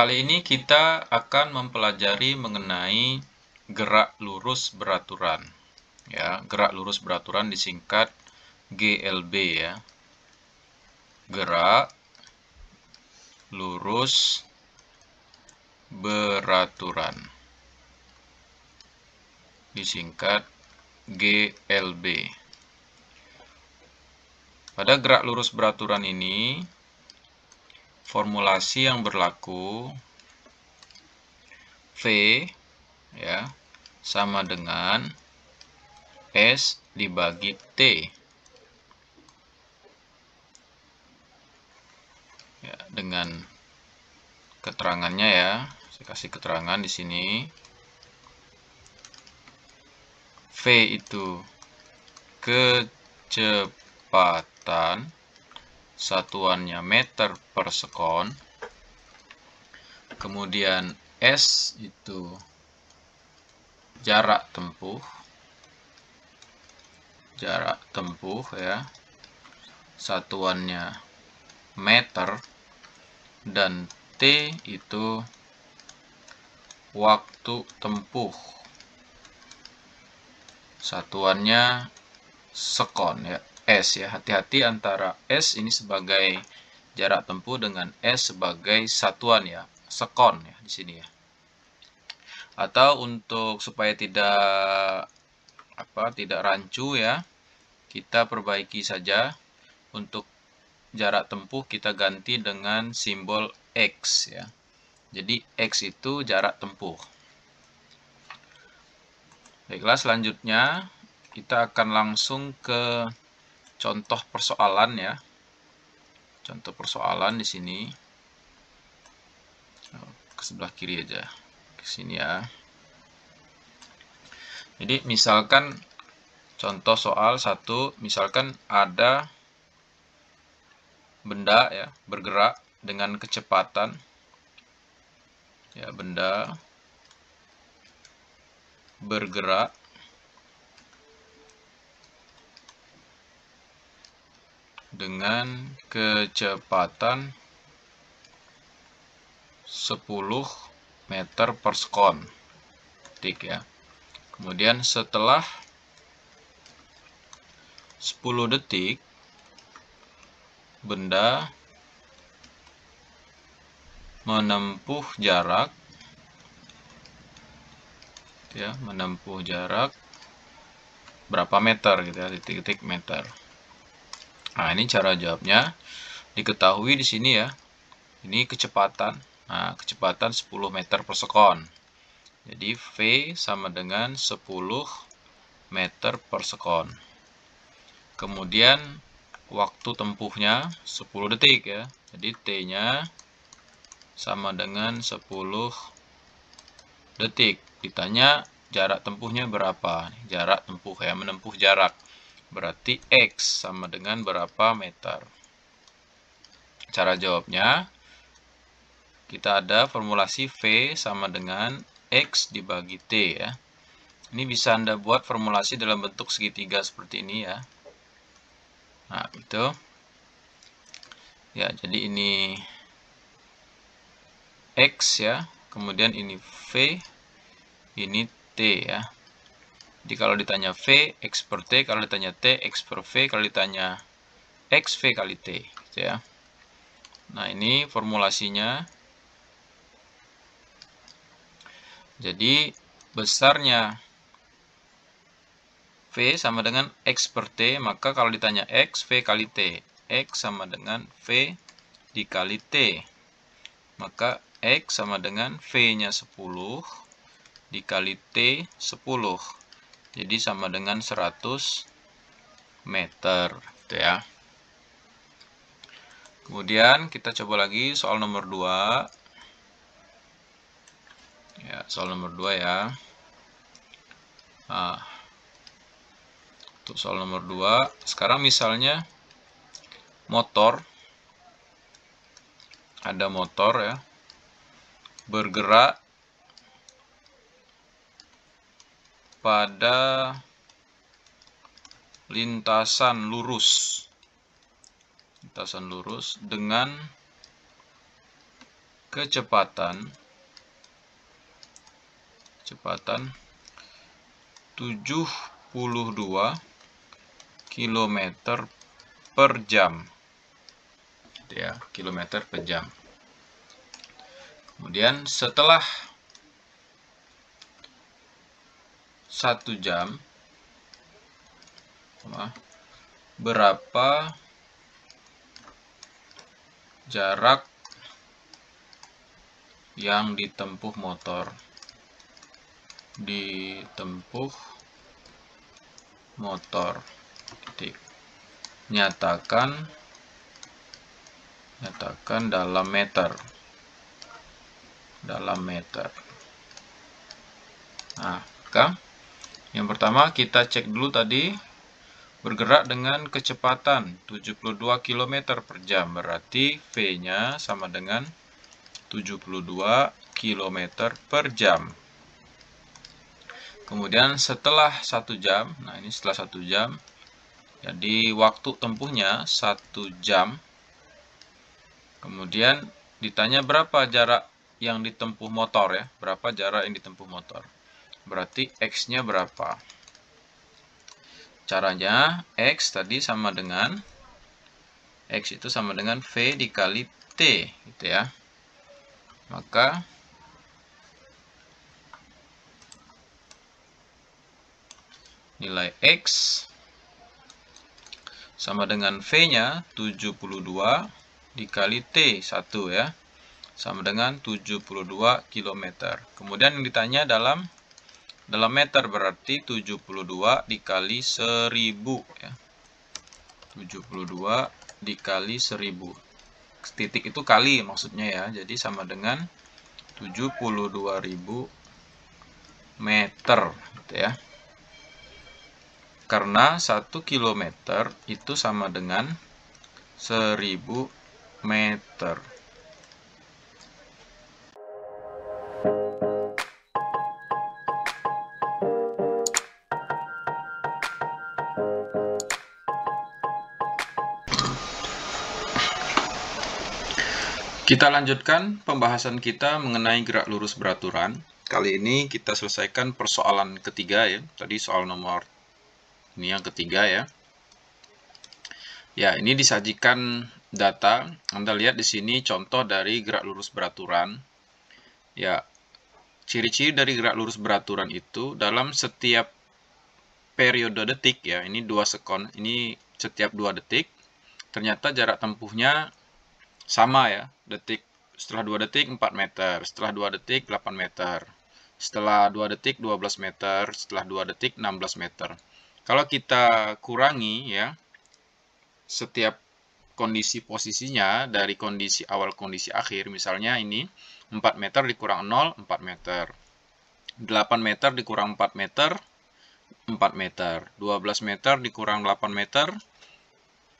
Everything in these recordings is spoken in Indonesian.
Kali ini kita akan mempelajari mengenai gerak lurus beraturan. Ya, gerak lurus beraturan disingkat GLB ya. Gerak lurus beraturan. Disingkat GLB. Pada gerak lurus beraturan ini, formulasi yang berlaku V ya sama dengan S dibagi T. Ya, dengan keterangannya ya, saya kasih keterangan di sini. V itu kecepatan satuannya meter per sekon. Kemudian S itu jarak tempuh. Jarak tempuh ya. Satuannya meter dan T itu waktu tempuh. Satuannya sekon ya. S ya. Hati-hati antara S ini sebagai jarak tempuh dengan S sebagai satuan ya, sekon ya di sini ya. Atau untuk supaya tidak apa tidak rancu ya, kita perbaiki saja untuk jarak tempuh kita ganti dengan simbol X ya. Jadi X itu jarak tempuh. Baiklah selanjutnya kita akan langsung ke contoh persoalan ya. Contoh persoalan di sini. Oh, ke sebelah kiri aja. Ke sini ya. Jadi misalkan contoh soal satu, misalkan ada benda ya bergerak dengan kecepatan ya benda bergerak dengan kecepatan 10 meter per sekon tik ya kemudian setelah 10 detik benda menempuh jarak ya menempuh jarak berapa meter gitu ya titik-titik meter Nah, ini cara jawabnya. Diketahui di sini ya. Ini kecepatan. Nah, kecepatan 10 meter per sekon. Jadi, V sama dengan 10 meter per sekon. Kemudian, waktu tempuhnya 10 detik ya. Jadi, T-nya sama dengan 10 detik. Ditanya jarak tempuhnya berapa? Jarak tempuh ya, menempuh jarak. Berarti X sama dengan berapa meter? Cara jawabnya, kita ada formulasi V sama dengan X dibagi T ya. Ini bisa Anda buat formulasi dalam bentuk segitiga seperti ini ya. Nah, itu. Ya, jadi ini X ya, kemudian ini V, ini T ya. Jadi kalau ditanya V, X per T, kalau ditanya T, X per V, kalau ditanya X, V kali T. Gitu ya. Nah ini formulasinya. Jadi besarnya V sama dengan X per T, maka kalau ditanya X, V kali T. X sama dengan V dikali T. Maka X sama dengan V-nya 10 dikali T 10. Jadi sama dengan 100 meter gitu ya. Kemudian kita coba lagi soal nomor 2. Ya, soal nomor 2 ya. Nah, untuk soal nomor 2, sekarang misalnya motor ada motor ya bergerak pada lintasan lurus lintasan lurus dengan kecepatan kecepatan 72 km per jam gitu ya kilometer per jam kemudian setelah satu jam berapa jarak yang ditempuh motor ditempuh motor titik nyatakan nyatakan dalam meter dalam meter nah kan? Yang pertama kita cek dulu tadi bergerak dengan kecepatan 72 km per jam. Berarti V-nya sama dengan 72 km per jam. Kemudian setelah 1 jam, nah ini setelah 1 jam, jadi waktu tempuhnya 1 jam. Kemudian ditanya berapa jarak yang ditempuh motor ya, berapa jarak yang ditempuh motor. Berarti X-nya berapa? Caranya, X tadi sama dengan, X itu sama dengan V dikali T, gitu ya. Maka, nilai X sama dengan V-nya 72 dikali T 1 ya sama dengan 72 km. Kemudian yang ditanya dalam dalam meter berarti 72 dikali 1000 ya. 72 dikali 1000. Titik itu kali maksudnya ya. Jadi sama dengan 72.000 meter gitu ya. Karena 1 km itu sama dengan 1000 meter. Kita lanjutkan pembahasan kita mengenai gerak lurus beraturan. Kali ini kita selesaikan persoalan ketiga ya. Tadi soal nomor ini yang ketiga ya. Ya, ini disajikan data. Anda lihat di sini contoh dari gerak lurus beraturan. Ya, ciri-ciri dari gerak lurus beraturan itu dalam setiap periode detik ya. Ini dua sekon, ini setiap dua detik. Ternyata jarak tempuhnya sama ya detik setelah 2 detik 4 meter setelah 2 detik 8 meter setelah 2 detik 12 meter setelah 2 detik 16 meter kalau kita kurangi ya setiap kondisi posisinya dari kondisi awal kondisi akhir misalnya ini 4 meter dikurang 0 4 meter 8 meter dikurang 4 meter 4 meter 12 meter dikurang 8 meter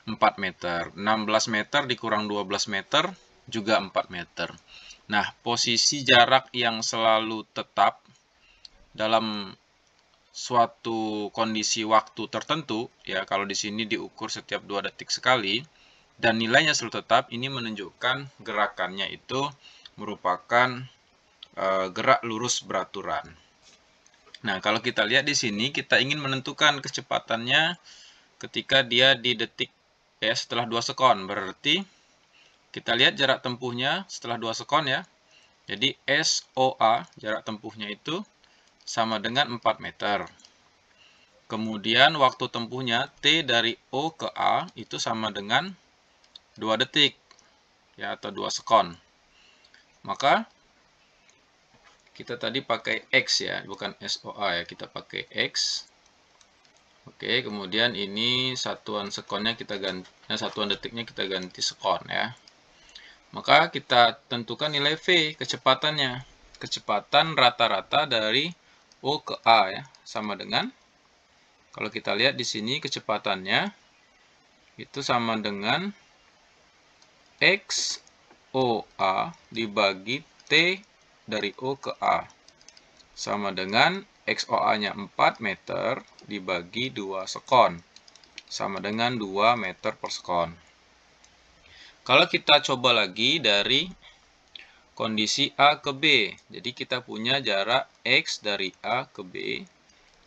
4 meter. 16 meter dikurang 12 meter juga 4 meter. Nah, posisi jarak yang selalu tetap dalam suatu kondisi waktu tertentu, ya kalau di sini diukur setiap 2 detik sekali, dan nilainya selalu tetap, ini menunjukkan gerakannya itu merupakan e, gerak lurus beraturan. Nah, kalau kita lihat di sini, kita ingin menentukan kecepatannya ketika dia di detik S setelah 2 sekon berarti kita lihat jarak tempuhnya setelah 2 sekon ya jadi SOA jarak tempuhnya itu sama dengan 4 meter kemudian waktu tempuhnya T dari O ke A itu sama dengan 2 detik ya atau 2 sekon maka kita tadi pakai X ya bukan SOA ya kita pakai X Oke, kemudian ini satuan sekonnya kita ganti, nah, satuan detiknya kita ganti sekon ya. Maka kita tentukan nilai V kecepatannya. Kecepatan rata-rata dari O ke A ya, sama dengan kalau kita lihat di sini kecepatannya itu sama dengan X OA dibagi T dari O ke A sama dengan XOA-nya 4 meter dibagi 2 sekon, sama dengan 2 meter per sekon. Kalau kita coba lagi dari kondisi A ke B, jadi kita punya jarak X dari A ke B,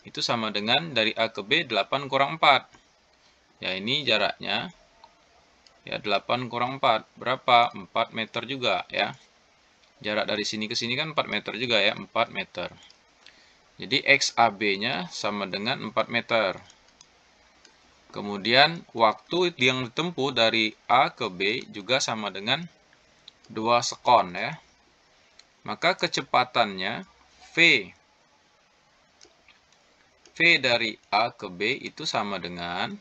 itu sama dengan dari A ke B 8 kurang 4. Ya ini jaraknya, ya 8 kurang 4, berapa? 4 meter juga ya. Jarak dari sini ke sini kan 4 meter juga ya, 4 meter. Jadi XAB-nya sama dengan 4 meter. Kemudian waktu yang ditempuh dari A ke B juga sama dengan 2 sekon ya. Maka kecepatannya V. V dari A ke B itu sama dengan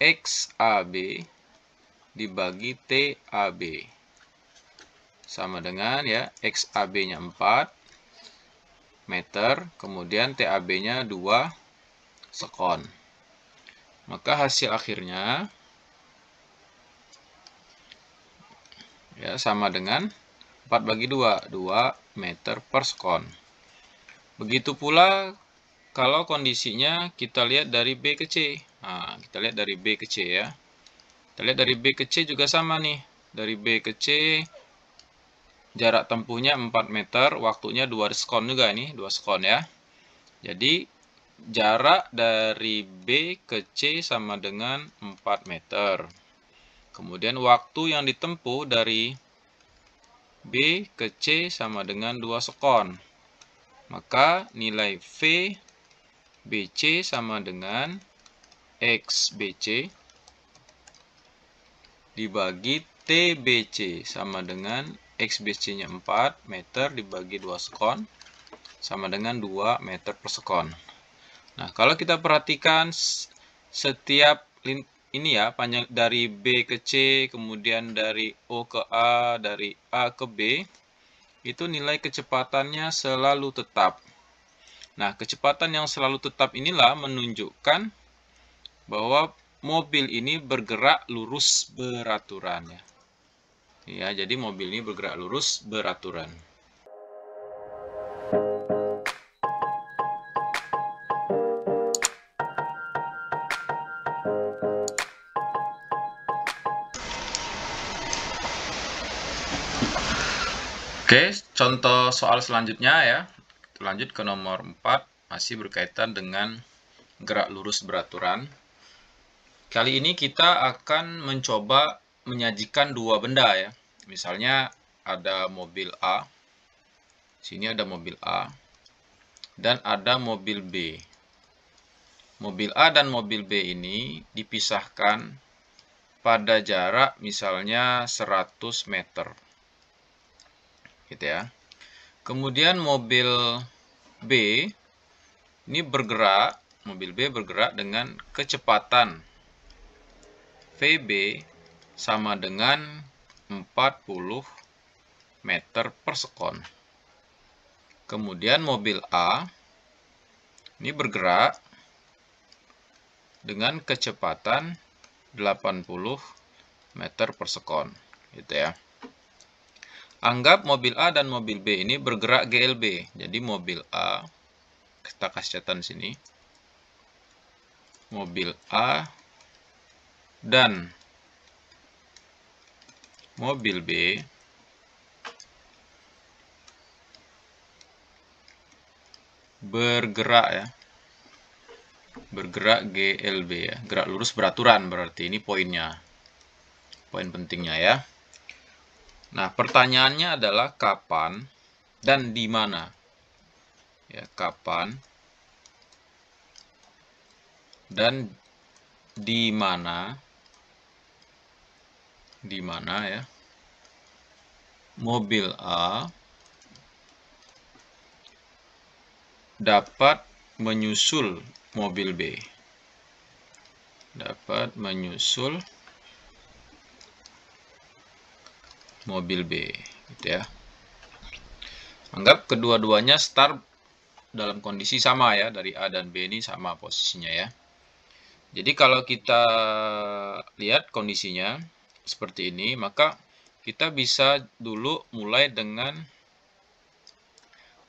XAB dibagi TAB. Sama dengan ya, XAB-nya 4, meter, kemudian TAB-nya 2 sekon. Maka hasil akhirnya ya sama dengan 4 bagi 2, 2 meter per sekon. Begitu pula kalau kondisinya kita lihat dari B ke C. Nah, kita lihat dari B ke C ya. Kita lihat dari B ke C juga sama nih. Dari B ke C jarak tempuhnya 4 meter, waktunya 2 skon juga ini, 2 skon ya. Jadi jarak dari B ke C sama dengan 4 meter. Kemudian waktu yang ditempuh dari B ke C sama dengan 2 skon. Maka nilai V BC sama dengan X BC dibagi TBC sama dengan X XBC-nya 4 meter dibagi 2 sekon sama dengan 2 meter per sekon. Nah, kalau kita perhatikan setiap ini ya, panjang dari B ke C, kemudian dari O ke A, dari A ke B, itu nilai kecepatannya selalu tetap. Nah, kecepatan yang selalu tetap inilah menunjukkan bahwa mobil ini bergerak lurus beraturan ya. Ya, jadi mobil ini bergerak lurus beraturan. Oke, contoh soal selanjutnya ya. lanjut ke nomor 4, masih berkaitan dengan gerak lurus beraturan. Kali ini kita akan mencoba menyajikan dua benda ya. Misalnya ada mobil A, sini ada mobil A, dan ada mobil B. Mobil A dan mobil B ini dipisahkan pada jarak misalnya 100 meter. Gitu ya. Kemudian mobil B ini bergerak, mobil B bergerak dengan kecepatan VB sama dengan 40 meter per sekon. Kemudian mobil A ini bergerak dengan kecepatan 80 meter per sekon. Gitu ya. Anggap mobil A dan mobil B ini bergerak GLB. Jadi mobil A, kita kasih catatan sini. Mobil A dan mobil B bergerak ya bergerak GLB ya gerak lurus beraturan berarti ini poinnya poin pentingnya ya nah pertanyaannya adalah kapan dan di mana ya kapan dan di mana di mana ya mobil A dapat menyusul mobil B dapat menyusul mobil B gitu ya anggap kedua-duanya start dalam kondisi sama ya dari A dan B ini sama posisinya ya jadi kalau kita lihat kondisinya seperti ini, maka kita bisa dulu mulai dengan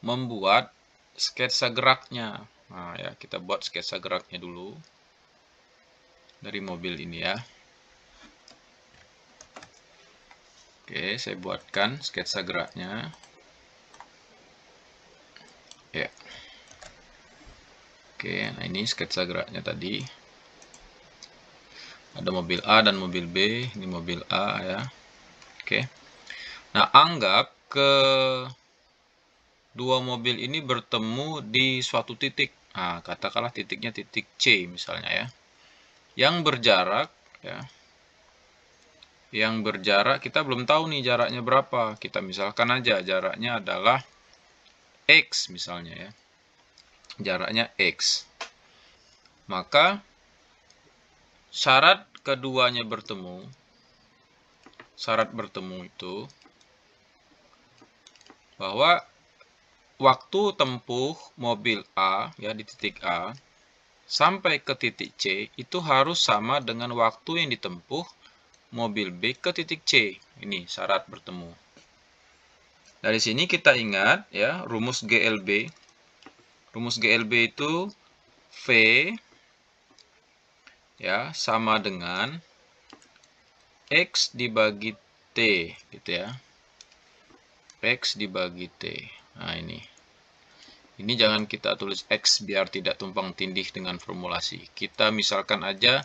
membuat sketsa geraknya. Nah, ya, kita buat sketsa geraknya dulu dari mobil ini ya. Oke, saya buatkan sketsa geraknya. Ya. Oke, nah ini sketsa geraknya tadi ada mobil A dan mobil B ini mobil A ya oke nah anggap ke dua mobil ini bertemu di suatu titik nah katakanlah titiknya titik C misalnya ya yang berjarak ya yang berjarak kita belum tahu nih jaraknya berapa kita misalkan aja jaraknya adalah X misalnya ya jaraknya X maka syarat keduanya bertemu, syarat bertemu itu bahwa waktu tempuh mobil A ya di titik A sampai ke titik C itu harus sama dengan waktu yang ditempuh mobil B ke titik C. Ini syarat bertemu. Dari sini kita ingat ya rumus GLB. Rumus GLB itu V ya sama dengan X dibagi T gitu ya. X dibagi T. Nah ini. Ini jangan kita tulis X biar tidak tumpang tindih dengan formulasi. Kita misalkan aja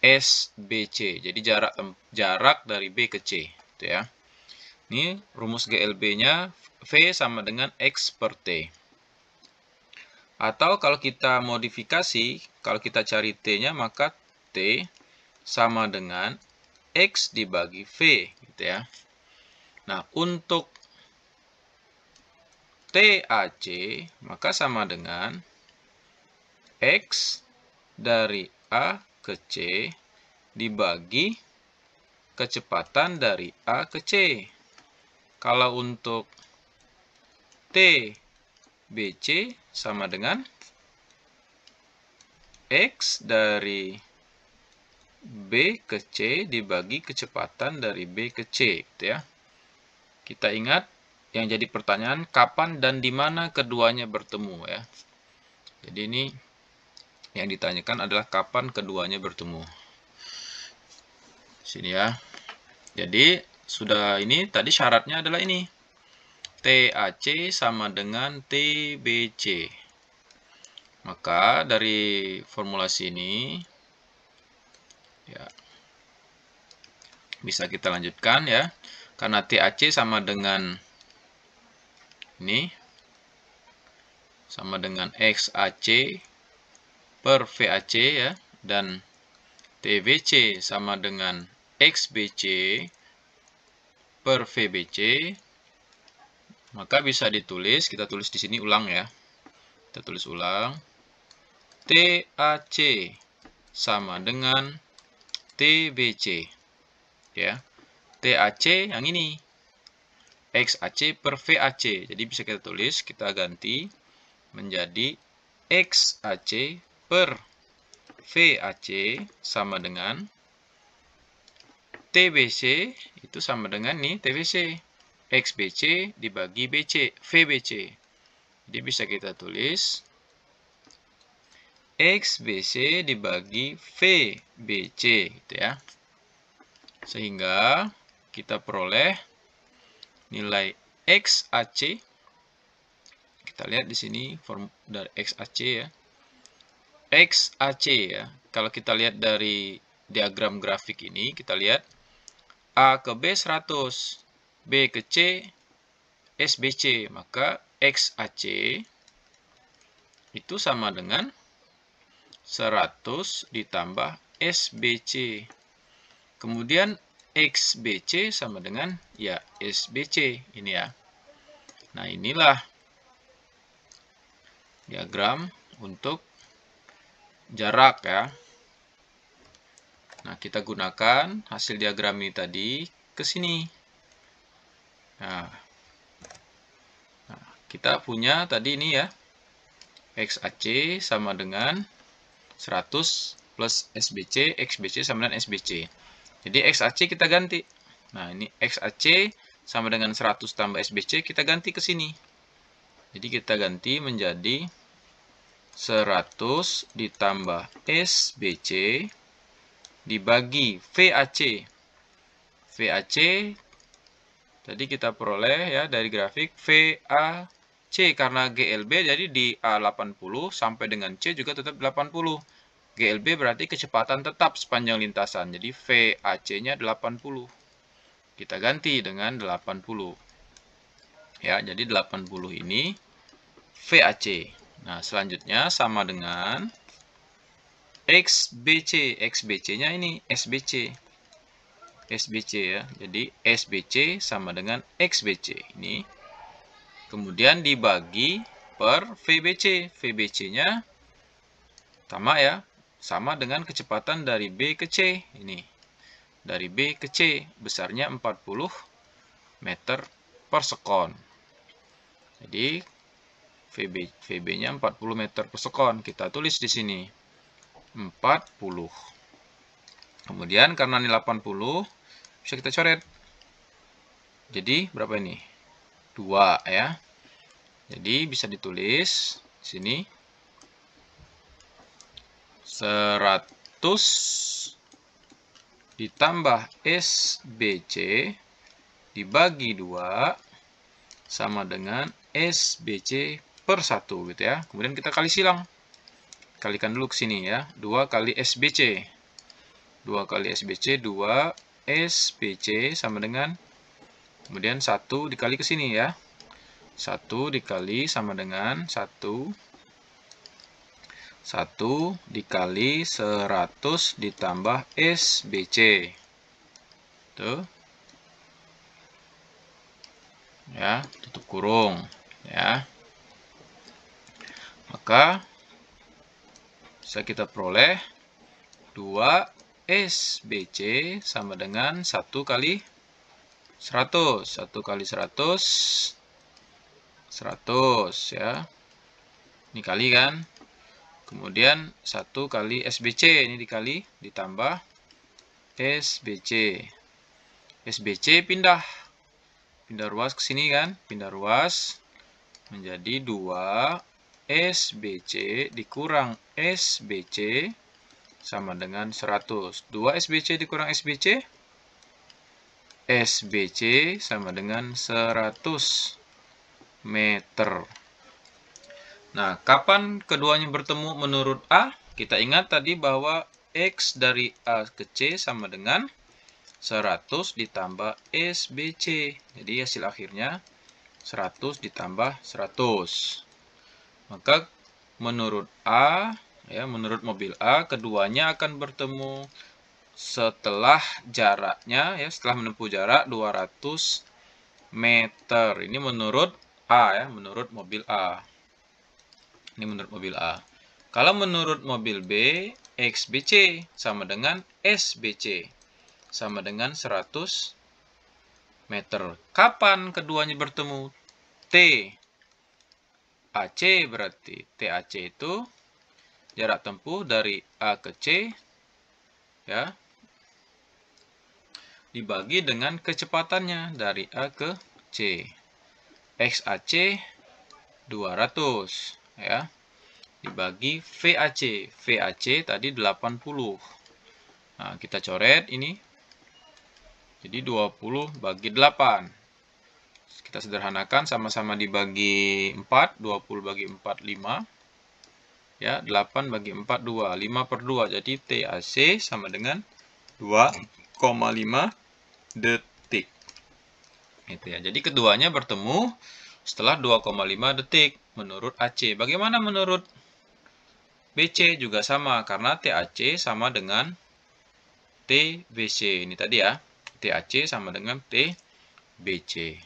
SBC. Jadi jarak jarak dari B ke C. Gitu ya. Ini rumus GLB-nya V sama dengan X per T. Atau kalau kita modifikasi, kalau kita cari T-nya, maka T sama dengan X dibagi V gitu ya. Nah, untuk TAC maka sama dengan X dari A ke C dibagi kecepatan dari A ke C. Kalau untuk TBC sama dengan X dari B ke C dibagi kecepatan dari B ke C gitu ya. Kita ingat yang jadi pertanyaan kapan dan di mana keduanya bertemu ya. Jadi ini yang ditanyakan adalah kapan keduanya bertemu. Sini ya. Jadi sudah ini tadi syaratnya adalah ini. TAC sama dengan TBC. Maka dari formulasi ini ya bisa kita lanjutkan ya karena TAC sama dengan ini sama dengan XAC per VAC ya dan TVC sama dengan XBC per VBC maka bisa ditulis kita tulis di sini ulang ya kita tulis ulang TAC sama dengan TBC. Ya. TAC yang ini. XAC per VAC. Jadi bisa kita tulis, kita ganti menjadi XAC per VAC sama dengan TBC itu sama dengan nih TBC. XBC dibagi BC, VBC. Jadi bisa kita tulis XBC dibagi VBC gitu ya. Sehingga kita peroleh nilai XAC. Kita lihat di sini form dari XAC ya. XAC ya. Kalau kita lihat dari diagram grafik ini, kita lihat A ke B 100, B ke C, SBC. Maka XAC itu sama dengan 100 ditambah SBC. Kemudian XBC sama dengan ya SBC ini ya. Nah inilah diagram untuk jarak ya. Nah kita gunakan hasil diagram ini tadi ke sini. Nah, nah, kita punya tadi ini ya. XAC sama dengan 100 plus SBC, XBC sama dengan SBC. Jadi XAC kita ganti. Nah, ini XAC sama dengan 100 tambah SBC kita ganti ke sini. Jadi kita ganti menjadi 100 ditambah SBC dibagi VAC. VAC tadi kita peroleh ya dari grafik VAC C karena GLB jadi di eh, A80 sampai dengan C juga tetap 80. GLB berarti kecepatan tetap sepanjang lintasan. Jadi VAC-nya 80. Kita ganti dengan 80. Ya, jadi 80 ini VAC. Nah, selanjutnya sama dengan XBC. XBC-nya ini SBC. SBC ya. Jadi SBC sama dengan XBC. Ini Kemudian dibagi per VBC. VBC-nya sama ya, sama dengan kecepatan dari B ke C. Ini dari B ke C besarnya 40 meter per sekon. Jadi VB, VB-nya 40 meter per sekon. Kita tulis di sini 40. Kemudian karena ini 80, bisa kita coret. Jadi berapa ini? 2 ya. Jadi bisa ditulis di sini 100 ditambah SBC dibagi 2 sama dengan SBC per 1 gitu ya. Kemudian kita kali silang. Kalikan dulu ke sini ya. 2 kali SBC. 2 kali SBC, 2 SBC sama dengan Kemudian 1 dikali ke sini ya. 1 dikali sama dengan 1. 1 dikali 100 ditambah SBC. Tuh. Ya, tutup kurung. Ya. Maka, bisa kita peroleh 2 SBC sama dengan 1 kali 100. 1 kali 100. 100 ya. Ini kali kan. Kemudian 1 kali SBC. Ini dikali. Ditambah SBC. SBC pindah. Pindah ruas ke sini kan. Pindah ruas. Menjadi 2 SBC dikurang SBC sama dengan 100. 2 SBC dikurang SBC SBC sama dengan 100 meter. Nah, kapan keduanya bertemu menurut A? Kita ingat tadi bahwa X dari A ke C sama dengan 100 ditambah SBC. Jadi hasil akhirnya 100 ditambah 100. Maka menurut A, ya menurut mobil A, keduanya akan bertemu setelah jaraknya ya setelah menempuh jarak 200 meter. Ini menurut A ya, menurut mobil A. Ini menurut mobil A. Kalau menurut mobil B, XBC sama dengan SBC sama dengan 100 meter. Kapan keduanya bertemu? T. AC berarti TAC itu jarak tempuh dari A ke C ya dibagi dengan kecepatannya dari A ke C. XAC 200 ya. Dibagi VAC, VAC tadi 80. Nah, kita coret ini. Jadi 20 bagi 8. Kita sederhanakan sama-sama dibagi 4, 20 bagi 4 5. Ya, 8 bagi 4 2, 5 2. Jadi TAC sama dengan 2,5 detik. Itu ya. Jadi keduanya bertemu setelah 2,5 detik menurut AC. Bagaimana menurut BC juga sama karena TAC sama dengan TBC ini tadi ya. TAC sama dengan TBC.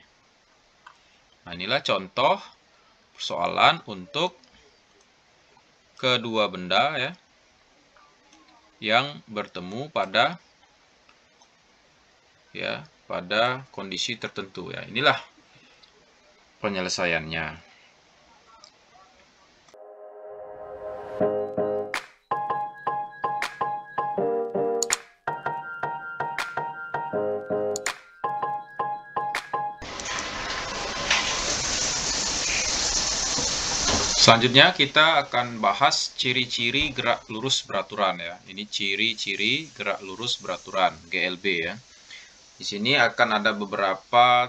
Nah, inilah contoh persoalan untuk kedua benda ya yang bertemu pada ya pada kondisi tertentu ya. Inilah penyelesaiannya. Selanjutnya kita akan bahas ciri-ciri gerak lurus beraturan ya. Ini ciri-ciri gerak lurus beraturan, GLB ya. Di sini akan ada beberapa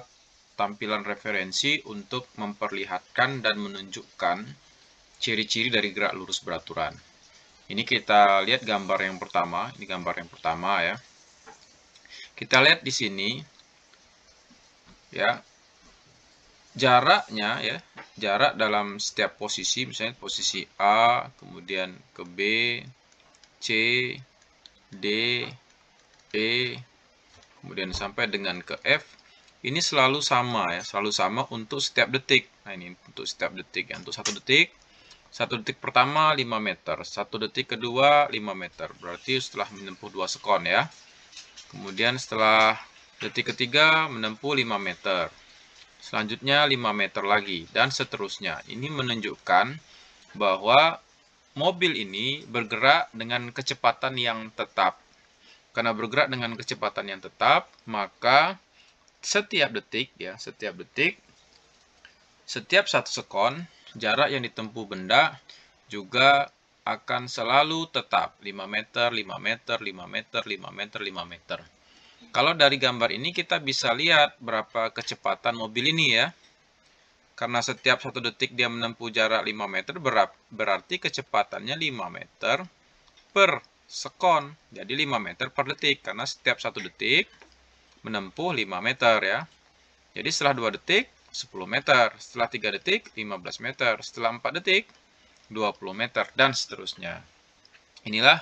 tampilan referensi untuk memperlihatkan dan menunjukkan ciri-ciri dari gerak lurus beraturan. Ini kita lihat gambar yang pertama, ini gambar yang pertama ya. Kita lihat di sini ya. Jaraknya ya, jarak dalam setiap posisi misalnya posisi A, kemudian ke B, C, D, E, kemudian sampai dengan ke F, ini selalu sama ya, selalu sama untuk setiap detik. Nah ini untuk setiap detik ya, untuk satu detik, satu detik pertama 5 meter, satu detik kedua 5 meter, berarti setelah menempuh dua sekon ya. Kemudian setelah detik ketiga menempuh 5 meter, selanjutnya 5 meter lagi, dan seterusnya. Ini menunjukkan bahwa mobil ini bergerak dengan kecepatan yang tetap karena bergerak dengan kecepatan yang tetap, maka setiap detik ya, setiap detik setiap satu sekon jarak yang ditempuh benda juga akan selalu tetap 5 meter, 5 meter, 5 meter, 5 meter, 5 meter. Kalau dari gambar ini kita bisa lihat berapa kecepatan mobil ini ya. Karena setiap satu detik dia menempuh jarak 5 meter, berarti kecepatannya 5 meter per sekon. Jadi 5 meter per detik, karena setiap 1 detik menempuh 5 meter ya. Jadi setelah 2 detik, 10 meter. Setelah 3 detik, 15 meter. Setelah 4 detik, 20 meter, dan seterusnya. Inilah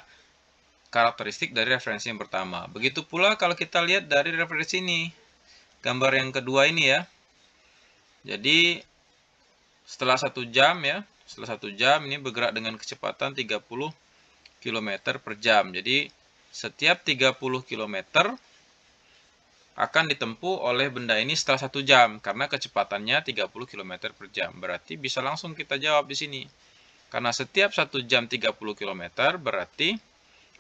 karakteristik dari referensi yang pertama. Begitu pula kalau kita lihat dari referensi ini, gambar yang kedua ini ya. Jadi setelah satu jam ya, setelah satu jam ini bergerak dengan kecepatan 30 km per jam. Jadi setiap 30 km akan ditempuh oleh benda ini setelah satu jam karena kecepatannya 30 km per jam. Berarti bisa langsung kita jawab di sini. Karena setiap satu jam 30 km berarti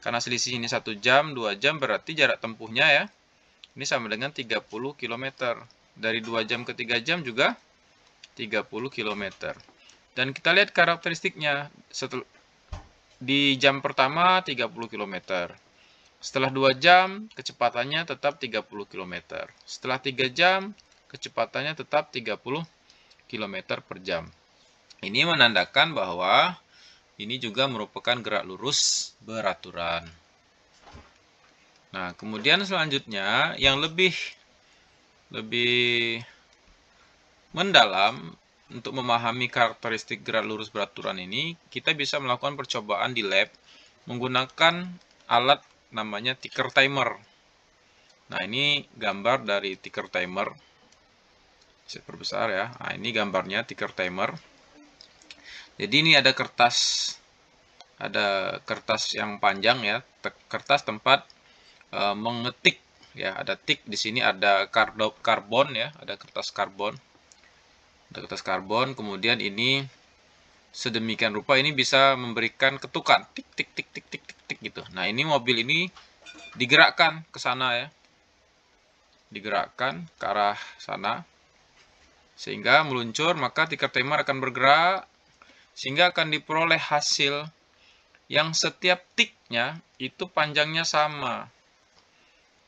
karena selisih ini satu jam, 2 jam berarti jarak tempuhnya ya. Ini sama dengan 30 km. Dari 2 jam ke 3 jam juga 30 km. Dan kita lihat karakteristiknya. Di jam pertama 30 km. Setelah 2 jam, kecepatannya tetap 30 km. Setelah 3 jam, kecepatannya tetap 30 km per jam. Ini menandakan bahwa ini juga merupakan gerak lurus beraturan. Nah, kemudian selanjutnya yang lebih lebih mendalam untuk memahami karakteristik gerak lurus beraturan ini, kita bisa melakukan percobaan di lab menggunakan alat namanya ticker timer. Nah, ini gambar dari ticker timer. Saya perbesar ya. Nah, ini gambarnya ticker timer. Jadi ini ada kertas ada kertas yang panjang ya, kertas tempat e, mengetik ya, ada tik di sini ada karbon ya, ada kertas karbon untuk kertas karbon kemudian ini sedemikian rupa ini bisa memberikan ketukan tik tik tik tik tik tik tik gitu nah ini mobil ini digerakkan ke sana ya digerakkan ke arah sana sehingga meluncur maka tikar timer akan bergerak sehingga akan diperoleh hasil yang setiap tiknya itu panjangnya sama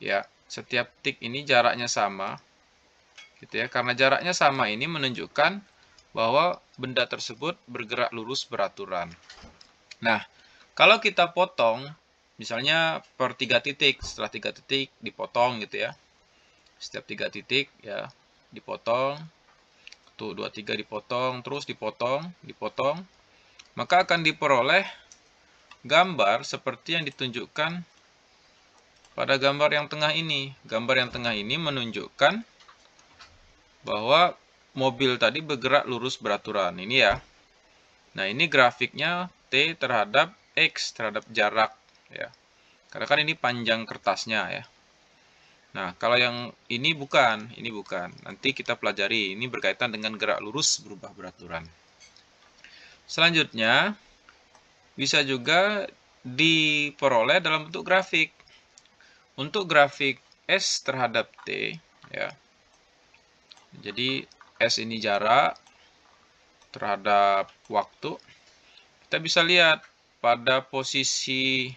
ya setiap tik ini jaraknya sama gitu ya karena jaraknya sama ini menunjukkan bahwa benda tersebut bergerak lurus beraturan nah kalau kita potong misalnya per tiga titik setelah tiga titik dipotong gitu ya setiap tiga titik ya dipotong tuh dua tiga dipotong terus dipotong dipotong maka akan diperoleh gambar seperti yang ditunjukkan pada gambar yang tengah ini gambar yang tengah ini menunjukkan bahwa mobil tadi bergerak lurus beraturan. Ini ya. Nah, ini grafiknya T terhadap X, terhadap jarak. ya Karena kan ini panjang kertasnya ya. Nah, kalau yang ini bukan, ini bukan. Nanti kita pelajari, ini berkaitan dengan gerak lurus berubah beraturan. Selanjutnya, bisa juga diperoleh dalam bentuk grafik. Untuk grafik S terhadap T, ya, jadi S ini jarak terhadap waktu. Kita bisa lihat pada posisi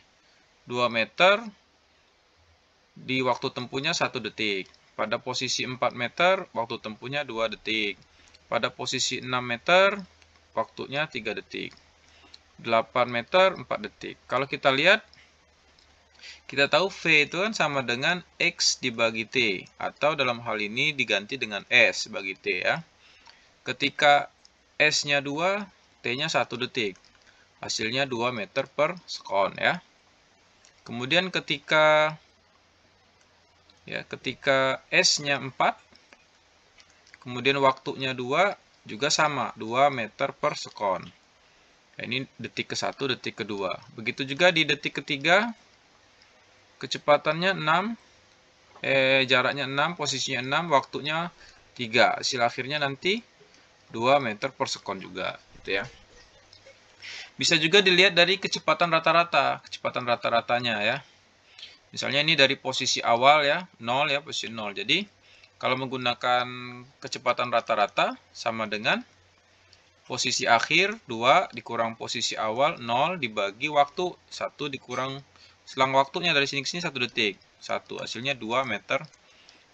2 meter di waktu tempuhnya 1 detik. Pada posisi 4 meter waktu tempuhnya 2 detik. Pada posisi 6 meter waktunya 3 detik. 8 meter 4 detik. Kalau kita lihat kita tahu V itu kan sama dengan X dibagi T, atau dalam hal ini diganti dengan S bagi T ya. Ketika S-nya 2, T-nya 1 detik. Hasilnya 2 meter per sekon ya. Kemudian ketika ya ketika S-nya 4, kemudian waktunya 2, juga sama, 2 meter per sekon. ini detik ke-1, detik ke-2. Begitu juga di detik ketiga, Kecepatannya 6, eh, jaraknya 6, posisinya 6, waktunya 3. Hasil akhirnya nanti 2 meter per sekon juga. Gitu ya. Bisa juga dilihat dari kecepatan rata-rata, kecepatan rata-ratanya ya. Misalnya ini dari posisi awal ya, 0 ya, posisi 0. Jadi, kalau menggunakan kecepatan rata-rata sama dengan posisi akhir 2 dikurang posisi awal 0 dibagi waktu 1 dikurang Selang waktunya dari sini ke sini 1 detik. 1 hasilnya 2 meter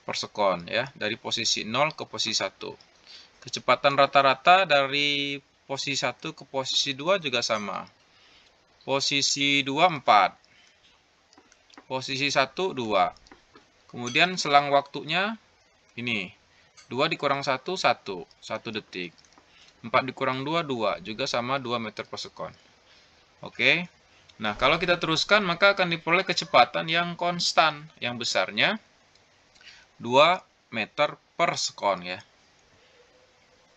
per sekon ya, dari posisi 0 ke posisi 1. Kecepatan rata-rata dari posisi 1 ke posisi 2 juga sama. Posisi 2 4. Posisi 1 2. Kemudian selang waktunya ini 2 dikurang 1 1, 1 detik. 4 dikurang 2 2, juga sama 2 meter per sekon. Oke. Okay. Nah, kalau kita teruskan, maka akan diperoleh kecepatan yang konstan, yang besarnya 2 meter per sekon ya.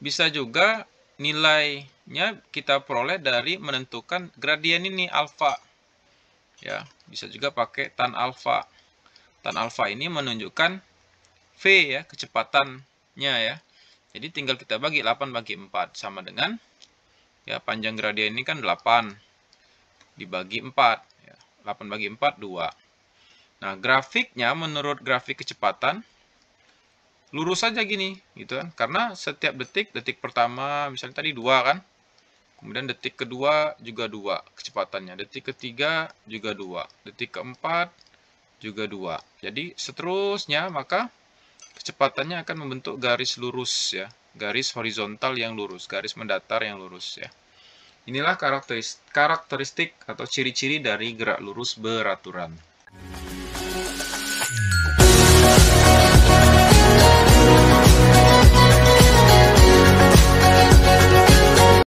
Bisa juga nilainya kita peroleh dari menentukan gradien ini alfa. Ya, bisa juga pakai tan alfa. Tan alfa ini menunjukkan V ya, kecepatannya ya. Jadi tinggal kita bagi 8 bagi 4 sama dengan ya panjang gradien ini kan 8 dibagi 4. 8 ya. bagi 4, 2. Nah, grafiknya menurut grafik kecepatan, lurus saja gini, gitu kan. Karena setiap detik, detik pertama misalnya tadi 2 kan. Kemudian detik kedua juga dua kecepatannya. Detik ketiga juga dua, Detik keempat juga dua. Jadi seterusnya maka kecepatannya akan membentuk garis lurus ya. Garis horizontal yang lurus, garis mendatar yang lurus ya. Inilah karakteristik, atau ciri-ciri dari gerak lurus beraturan.